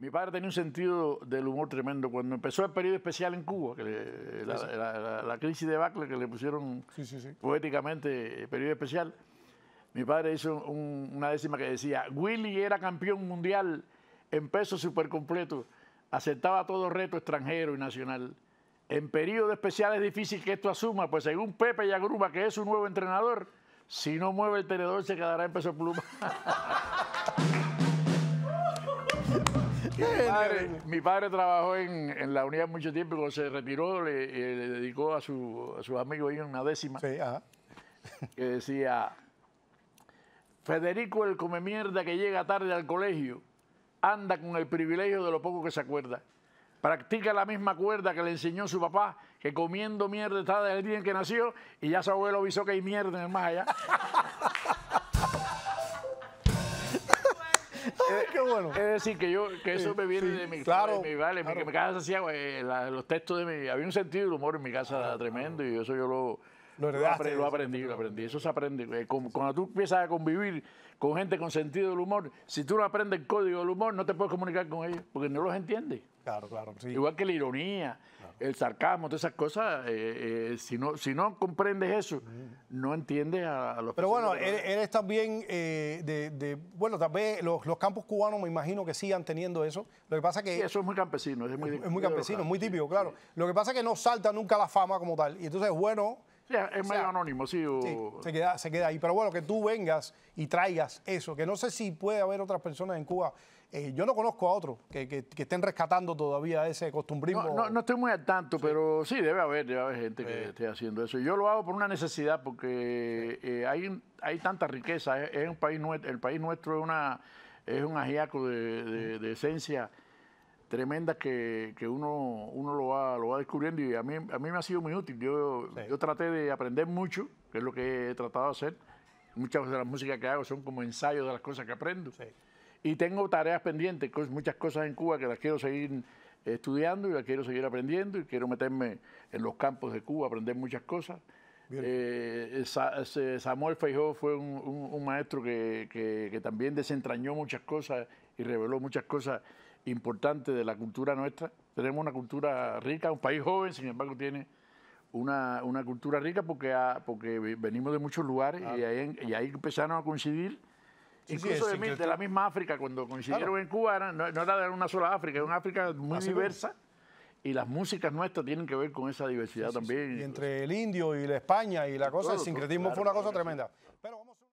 Mi padre tenía un sentido del humor tremendo. Cuando empezó el periodo especial en Cuba, la, crisis de Bacle que le pusieron poéticamente el eh, periodo especial, mi padre hizo una décima que decía, Willy era campeón mundial en peso completo, aceptaba todo reto extranjero y nacional. En periodo especial es difícil que esto asuma, pues según Pepe Yagruma, que es su nuevo entrenador, si no mueve el tenedor se quedará en peso pluma. mi padre trabajó en, la unidad mucho tiempo, cuando se retiró eh, le, dedicó a, su, a, sus amigos una décima. Que decía, Federico el come mierda que llega tarde al colegio, anda con el privilegio de lo poco que se acuerda. Practica la misma cuerda que le enseñó su papá, que comiendo mierda está desde el día en que nació y ya su abuelo avisó que hay mierda en el más allá. Es decir, que yo que eso me viene de mi claro, mi, vale, mi, casa hacía los textos de mi. Había un sentido del humor en mi casa tremendo y eso yo lo. Lo, aprendí, lo aprendí. Eso se aprende. Cuando tú empiezas a convivir con gente con sentido del humor, si tú no aprendes el código del humor, no te puedes comunicar con ellos porque no los entiendes. Claro, claro. Igual que la ironía, el sarcasmo, todas esas cosas, eh, eh, si, no, si no comprendes eso, mm. no entiendes a, los... Pero bueno, e-, eres, también eh, de, Bueno, tal vez los, campos cubanos me imagino que sigan teniendo eso. Lo que pasa que... eso es muy campesino, es muy, es muy campesino, muy típico, claro. Lo que pasa es que no salta nunca la fama como tal. Y entonces bueno es medio anónimo, sí, se, queda, se queda ahí. Pero bueno, que tú vengas y traigas eso, que no sé si puede haber otras personas en Cuba. Eh, yo no conozco a otros que, estén rescatando todavía ese costumbrismo. No, no, estoy muy al tanto, pero sí, debe haber, haber gente que esté haciendo eso. Yo lo hago por una necesidad, porque eh, hay, hay tanta riqueza. Es, un país, el país nuestro es, una, es un ajiaco de esencia tremendas que, uno, uno lo, va, lo va descubriendo y a mí, a mí me ha sido muy útil. Yo, yo traté de aprender mucho, que es lo que he tratado de hacer. Muchas de las músicas que hago son como ensayos de las cosas que aprendo. Y tengo tareas pendientes, muchas cosas en Cuba que las quiero seguir estudiando y las quiero seguir aprendiendo y quiero meterme en los campos de Cuba, aprender muchas cosas. Eh, Samuel Feijó fue un, maestro que, también desentrañó muchas cosas y reveló muchas cosas importante de la cultura nuestra. Tenemos una cultura rica, un país joven, sin embargo tiene una, cultura rica porque, porque venimos de muchos lugares y, ahí, y, ahí, empezaron a coincidir. Incluso de, la misma África, cuando coincidieron en Cuba, no, era de una sola África, era una África muy diversa. y las músicas nuestras tienen que ver con esa diversidad también. Y entre el indio y la España y la cosa, del el sincretismo fue una cosa tremenda. Pero